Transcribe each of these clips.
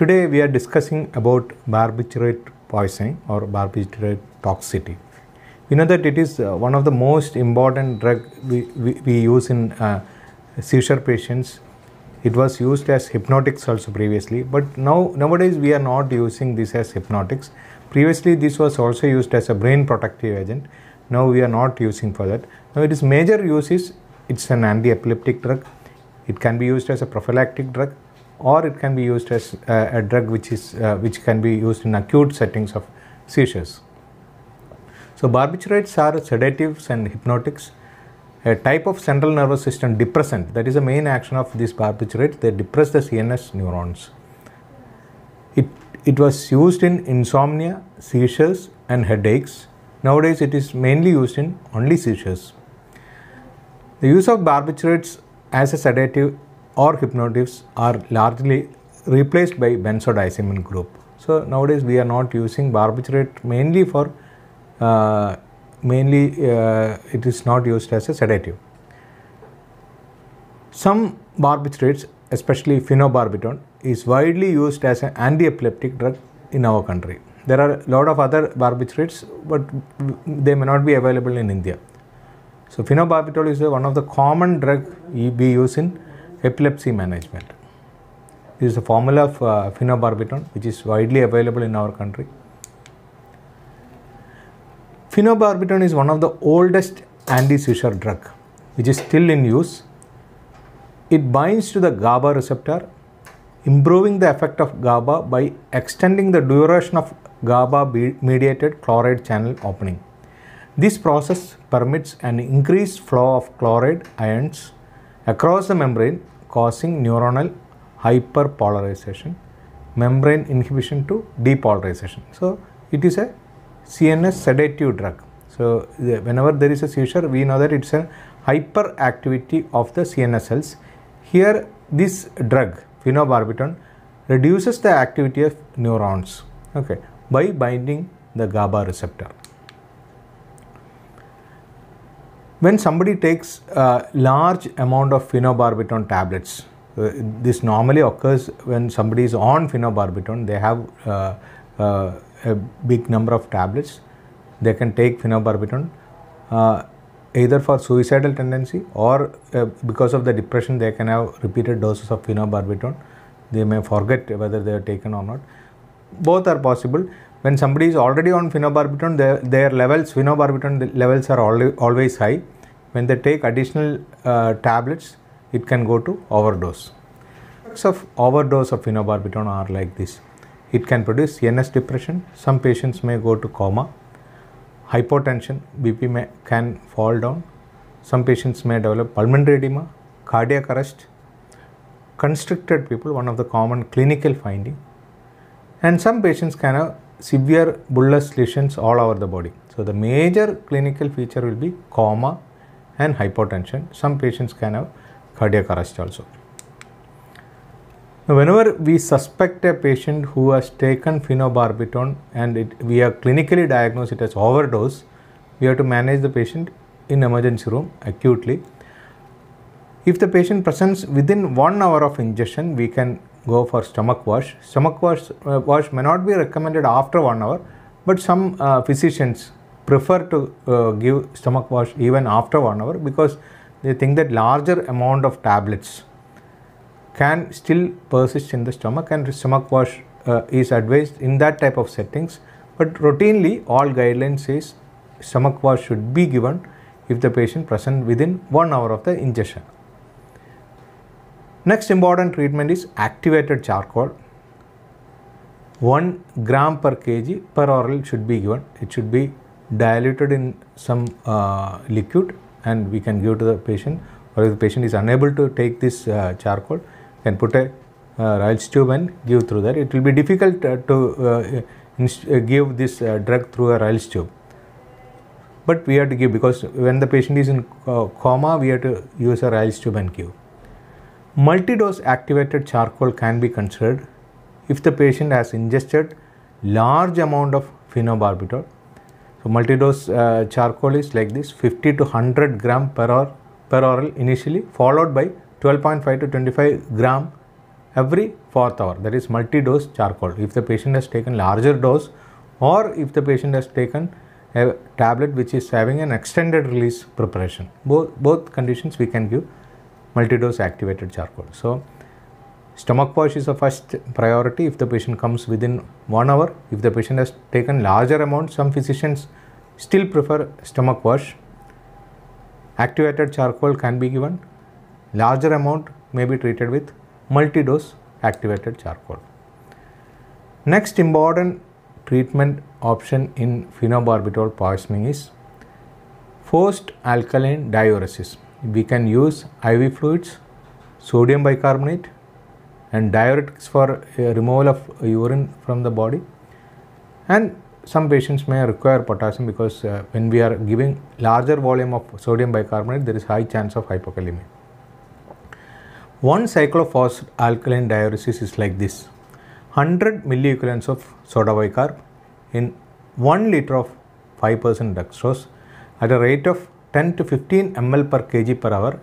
Today we are discussing about barbiturate poisoning or barbiturate toxicity. We know that it is uh, one of the most important drug we, we, we use in uh, seizure patients. It was used as hypnotics also previously, but now nowadays we are not using this as hypnotics. Previously this was also used as a brain protective agent. Now we are not using for that. Now it is major uses it's an anti-epileptic drug. It can be used as a prophylactic drug or it can be used as uh, a drug which is uh, which can be used in acute settings of seizures. So barbiturates are sedatives and hypnotics. A type of central nervous system depressant that is the main action of these barbiturates. They depress the CNS neurons. It it was used in insomnia, seizures, and headaches. Nowadays, it is mainly used in only seizures. The use of barbiturates as a sedative or hypnotips are largely replaced by benzodiazepine group. So nowadays we are not using barbiturate mainly for uh, mainly uh, it is not used as a sedative. Some barbiturates especially phenobarbital is widely used as an anti-epileptic drug in our country. There are a lot of other barbiturates but they may not be available in India. So phenobarbital is one of the common drug we use in epilepsy management. This is a formula of uh, phenobarbital which is widely available in our country. Phenobarbital is one of the oldest anti-seizure drug which is still in use. It binds to the GABA receptor, improving the effect of GABA by extending the duration of GABA mediated chloride channel opening. This process permits an increased flow of chloride ions across the membrane causing neuronal hyperpolarization, membrane inhibition to depolarization. So, it is a CNS sedative drug. So, whenever there is a seizure, we know that it's a hyperactivity of the CNS cells. Here, this drug phenobarbital reduces the activity of neurons okay, by binding the GABA receptor. when somebody takes a large amount of phenobarbital tablets, uh, this normally occurs when somebody is on phenobarbital. They have uh, uh, a big number of tablets. They can take phenobarbital uh, either for suicidal tendency or uh, because of the depression. They can have repeated doses of phenobarbital. They may forget whether they are taken or not. Both are possible when somebody is already on phenobarbital, their, their levels, phenobarbital levels are always high. When they take additional uh, tablets, it can go to overdose. Effects of overdose of phenobarbital are like this. It can produce CNS depression. Some patients may go to coma. Hypotension, BP may, can fall down. Some patients may develop pulmonary edema, cardiac arrest. Constricted people, one of the common clinical finding. And some patients can have severe bullous lesions all over the body. So the major clinical feature will be coma and hypotension. Some patients can have cardiac arrest also. Now, whenever we suspect a patient who has taken phenobarbital and it, we are clinically diagnosed it as overdose, we have to manage the patient in emergency room acutely. If the patient presents within one hour of ingestion, we can go for stomach wash. Stomach wash, uh, wash may not be recommended after one hour, but some uh, physicians prefer to uh, give stomach wash even after one hour because they think that larger amount of tablets can still persist in the stomach and stomach wash uh, is advised in that type of settings. But routinely, all guidelines says stomach wash should be given if the patient present within one hour of the ingestion. Next important treatment is activated charcoal. 1 gram per kg per oral should be given. It should be diluted in some uh, liquid and we can give to the patient or if the patient is unable to take this uh, charcoal, can put a uh, Ryle's tube and give through that. It will be difficult uh, to uh, uh give this uh, drug through a Ryle's tube. But we have to give because when the patient is in uh, coma, we have to use a Ryle's tube and give. Multi-dose activated charcoal can be considered if the patient has ingested large amount of phenobarbital. So multi-dose uh, charcoal is like this 50 to 100 gram per hour per oral initially followed by 12.5 to 25 gram every fourth hour that is multi-dose charcoal if the patient has taken larger dose or if the patient has taken a tablet which is having an extended release preparation both both conditions we can give multi-dose activated charcoal. So stomach wash is the first priority if the patient comes within one hour. If the patient has taken larger amount, some physicians still prefer stomach wash. Activated charcoal can be given. Larger amount may be treated with multi-dose activated charcoal. Next important treatment option in phenobarbital poisoning is forced alkaline diuresis we can use IV fluids, sodium bicarbonate and diuretics for uh, removal of urine from the body and some patients may require potassium because uh, when we are giving larger volume of sodium bicarbonate there is high chance of hypokalemia. One cycle of alkaline diuresis is like this 100 milliequivalents of soda bicarb in 1 liter of 5% dextrose at a rate of 10 to 15 ml per kg per hour.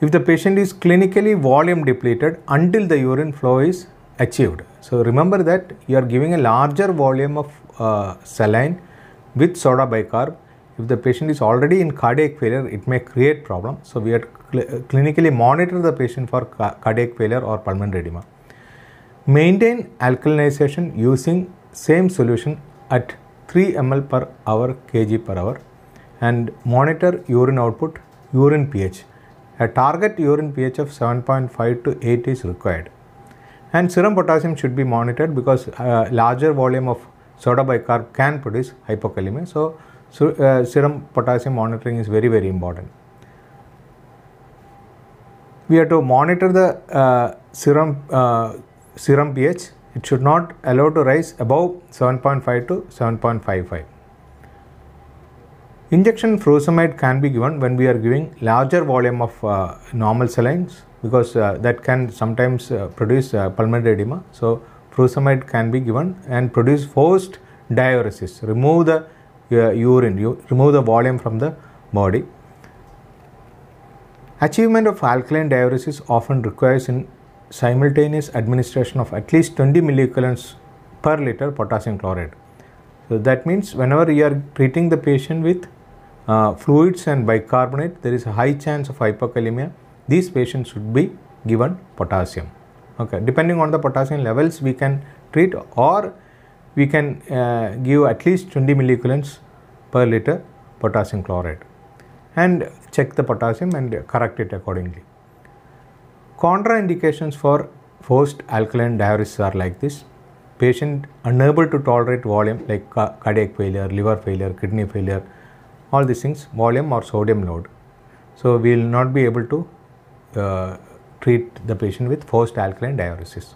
If the patient is clinically volume depleted until the urine flow is achieved. So remember that you are giving a larger volume of uh, saline with soda bicarb. If the patient is already in cardiac failure, it may create problem. So we are cl clinically monitor the patient for ca cardiac failure or pulmonary edema. Maintain alkalinization using same solution at 3 ml per hour kg per hour and monitor urine output, urine pH. A target urine pH of 7.5 to 8 is required. And serum potassium should be monitored because a uh, larger volume of soda bicarb can produce hypokalemia. So, uh, serum potassium monitoring is very very important. We have to monitor the uh, serum uh, serum pH. It should not allow to rise above 7.5 to 7.55. Injection furosemide can be given when we are giving larger volume of uh, normal salines because uh, that can sometimes uh, produce uh, pulmonary edema. So furosemide can be given and produce forced diuresis, remove the uh, urine, you remove the volume from the body. Achievement of alkaline diuresis often requires in simultaneous administration of at least 20 milliequivalents per liter potassium chloride. So that means whenever you are treating the patient with uh, fluids and bicarbonate, there is a high chance of hyperkalemia. These patients should be given potassium. Okay, depending on the potassium levels, we can treat or we can uh, give at least 20 milliequivalents per liter potassium chloride and check the potassium and correct it accordingly. Contraindications for forced alkaline diuresis are like this. Patient unable to tolerate volume like cardiac failure, liver failure, kidney failure, all these things volume or sodium load. So, we will not be able to uh, treat the patient with forced alkaline diuresis.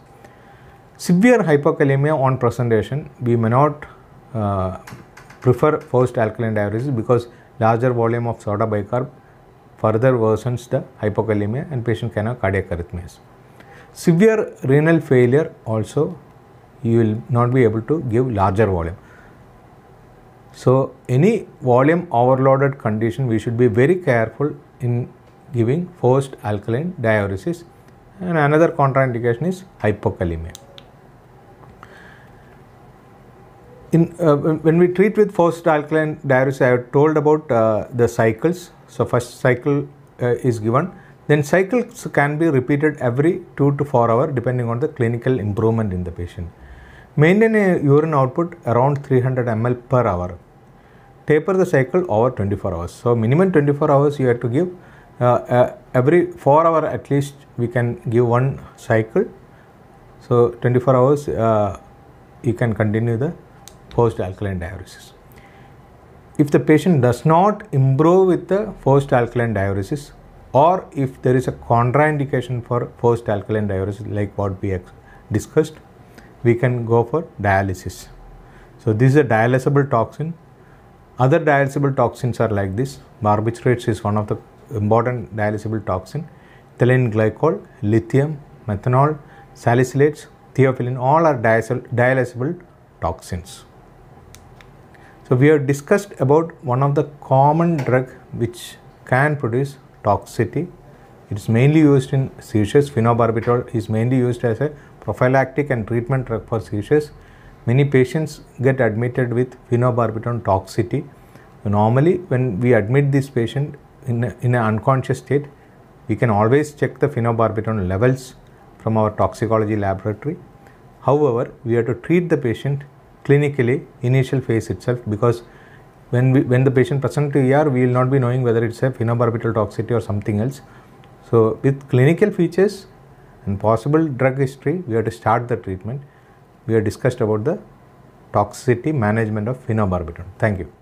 Severe hypokalemia on presentation, we may not uh, prefer forced alkaline diuresis because larger volume of soda bicarb further worsens the hypokalemia and patient can have cardiac arrhythmias. Severe renal failure also you will not be able to give larger volume. So, any volume overloaded condition we should be very careful in giving forced alkaline diuresis and another contraindication is hypokalemia. In, uh, when we treat with forced alkaline diuresis, I have told about uh, the cycles. So, first cycle uh, is given, then cycles can be repeated every 2 to 4 hour depending on the clinical improvement in the patient. Maintain a urine output around 300 ml per hour. Taper the cycle over 24 hours. So minimum 24 hours you have to give. Uh, uh, every 4 hour at least we can give one cycle. So 24 hours uh, you can continue the forced alkaline diuresis. If the patient does not improve with the forced alkaline diuresis or if there is a contraindication for forced alkaline diuresis like what we discussed, we can go for dialysis. So this is a dialysable toxin. Other dialysable toxins are like this. Barbiturates is one of the important dialysable toxin. Ethylene glycol, lithium, methanol, salicylates, theophylline, all are dialysable toxins. So we have discussed about one of the common drug which can produce toxicity. It is mainly used in seizures. Phenobarbital is mainly used as a prophylactic and treatment drug for seizures, many patients get admitted with phenobarbital toxicity. Normally, when we admit this patient in, a, in an unconscious state, we can always check the phenobarbital levels from our toxicology laboratory. However, we have to treat the patient clinically initial phase itself because when we, when the patient presents to ER, we will not be knowing whether it's a phenobarbital toxicity or something else. So, with clinical features, and possible drug history we have to start the treatment we have discussed about the toxicity management of phenobarbital thank you